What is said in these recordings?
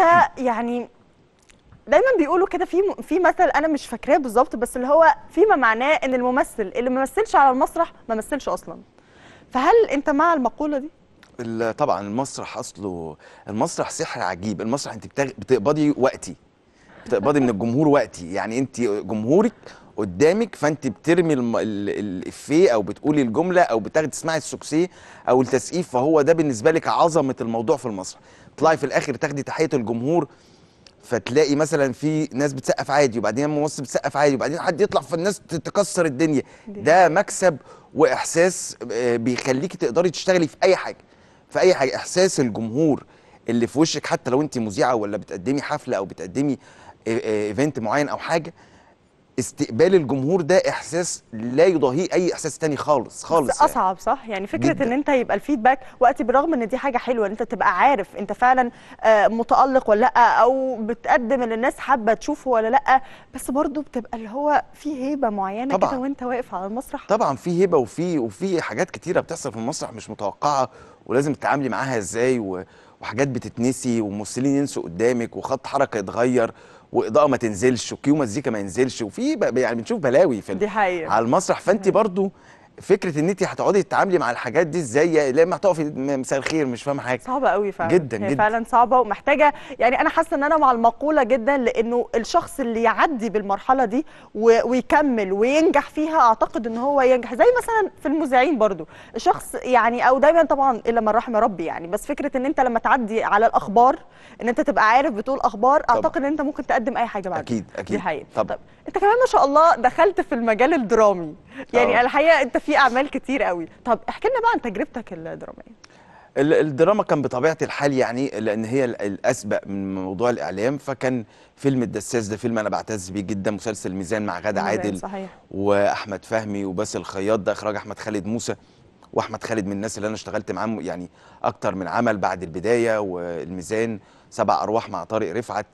انت يعني دايما بيقولوا كده في في مثل انا مش فاكراه بالظبط بس اللي هو فيما معناه ان الممثل اللي ما مثلش على المسرح ما مثلش اصلا فهل انت مع المقوله دي طبعا المسرح اصله المسرح سحر عجيب المسرح انت بتقبضي وقتي بتقبضي من الجمهور وقتي يعني انت جمهورك قدامك فانت بترمي الافيه او بتقولي الجمله او بتاخدي تسمعي السوكسيه او التسقيف فهو ده بالنسبه لك عظمه الموضوع في المسرح تطلعي في الاخر تاخدي تحيه الجمهور فتلاقي مثلا في ناس بتسقف عادي وبعدين ممثل بتسقف عادي وبعدين حد يطلع فالناس تكسر الدنيا ده مكسب واحساس آه، بيخليكي تقدري تشتغلي في اي حاجه في اي حاجه احساس الجمهور اللي في وشك حتى لو انت مذيعه ولا بتقدمي حفله او بتقدمي ايفنت آه، آه، معين او حاجه استقبال الجمهور ده احساس لا يضاهيه اي احساس تاني خالص خالص بس يعني. اصعب يعني. صح يعني فكره جداً. ان انت يبقى الفيدباك وقتي بالرغم ان دي حاجه حلوه ان انت تبقى عارف انت فعلا آه، متالق ولا لا او بتقدم اللي الناس حابه تشوفه ولا لا بس برضو بتبقى اللي هو في هيبه معينه كده وانت واقف على المسرح طبعا في هيبه وفي وفي حاجات كتيره بتحصل في المسرح مش متوقعه ولازم تتعاملي معاها ازاي و... وحاجات بتتنسي وممثلين ينسوا قدامك وخط حركه يتغير واضاءه ما تنزلش وكيو مزيكا ما ينزلش وفي يعني بنشوف بلاوي في دي حقيقة. على المسرح فانت برضو فكره ان انت هتقعدي تتعاملي مع الحاجات دي ازاي لما هتقفي مساء الخير مش فاهمه حاجه صعبه قوي فعلا جدا هي جدا فعلا صعبه ومحتاجه يعني انا حاسه ان انا مع المقوله جدا لانه الشخص اللي يعدي بالمرحله دي ويكمل وينجح فيها اعتقد ان هو ينجح زي مثلا في المذيعين برضو شخص يعني او دايما طبعا الا من رحم ربي يعني بس فكره ان انت لما تعدي على الاخبار ان انت تبقى عارف بتقول اخبار اعتقد ان انت ممكن تقدم اي حاجه بعد اكيد اكيد دي حقيقة. طب. طب انت كمان ما شاء الله دخلت في المجال الدرامي يعني أوه. الحقيقه انت في اعمال كتير قوي طب احكي لنا بقى عن تجربتك الدراميه الدراما كان بطبيعه الحال يعني لان هي الاسبق من موضوع الاعلام فكان فيلم الدساس ده فيلم انا بعتز بيه جدا مسلسل ميزان مع غادة عادل صحيح. واحمد فهمي وباسل خياط ده اخراج احمد خالد موسى واحمد خالد من الناس اللي انا اشتغلت معاهم يعني اكتر من عمل بعد البدايه والميزان سبع ارواح مع طارق رفعت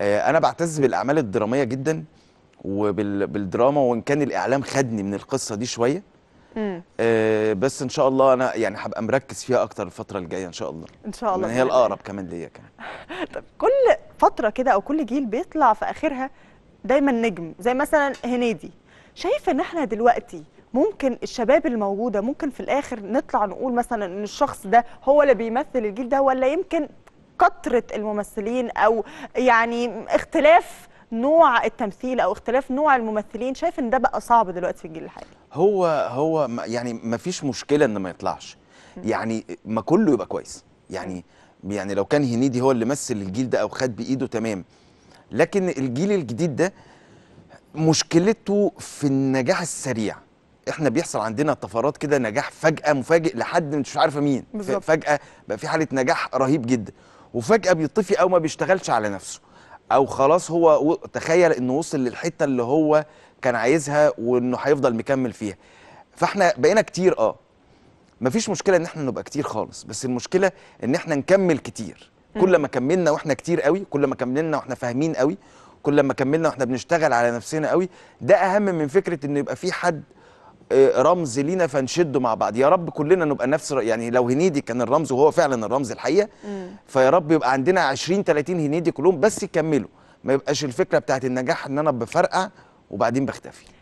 آه، انا بعتز بالاعمال الدراميه جدا وبالدراما وان كان الاعلام خدني من القصه دي شويه آه بس ان شاء الله انا يعني هبقى مركز فيها اكتر الفتره الجايه ان شاء الله ان شاء الله هي الاقرب كمان ليا كمان طب كل فتره كده او كل جيل بيطلع في اخرها دايما نجم زي مثلا هنيدي شايف ان احنا دلوقتي ممكن الشباب الموجوده ممكن في الاخر نطلع نقول مثلا ان الشخص ده هو اللي بيمثل الجيل ده ولا يمكن كثره الممثلين او يعني اختلاف نوع التمثيل او اختلاف نوع الممثلين شايف ان ده بقى صعب دلوقتي في الجيل الحالي هو هو يعني ما فيش مشكله ان ما يطلعش يعني ما كله يبقى كويس يعني يعني لو كان هنيدي هو اللي مثل الجيل ده او خد بايده تمام لكن الجيل الجديد ده مشكلته في النجاح السريع احنا بيحصل عندنا طفرات كده نجاح فجاه مفاجئ لحد مش عارفه مين بالزبط. فجاه بقى في حاله نجاح رهيب جدا وفجاه بيطفي او ما بيشتغلش على نفسه او خلاص هو تخيل انه وصل للحته اللي هو كان عايزها وانه هيفضل مكمل فيها فاحنا بقينا كتير اه مفيش مشكله ان احنا نبقى كتير خالص بس المشكله ان احنا نكمل كتير كل ما كملنا واحنا كتير قوي كل ما كملنا واحنا فاهمين قوي كل ما كملنا واحنا بنشتغل على نفسنا قوي ده اهم من فكره انه يبقى في حد آه، رمز لينا فنشده مع بعض يا رب كلنا نبقى نفس يعني لو هنيدي كان الرمز وهو فعلا الرمز الحقيقه فيا رب يبقى عندنا 20 30 هنيدي كلهم بس يكملوا ما يبقاش الفكره بتاعت النجاح ان انا بفرقع وبعدين بختفي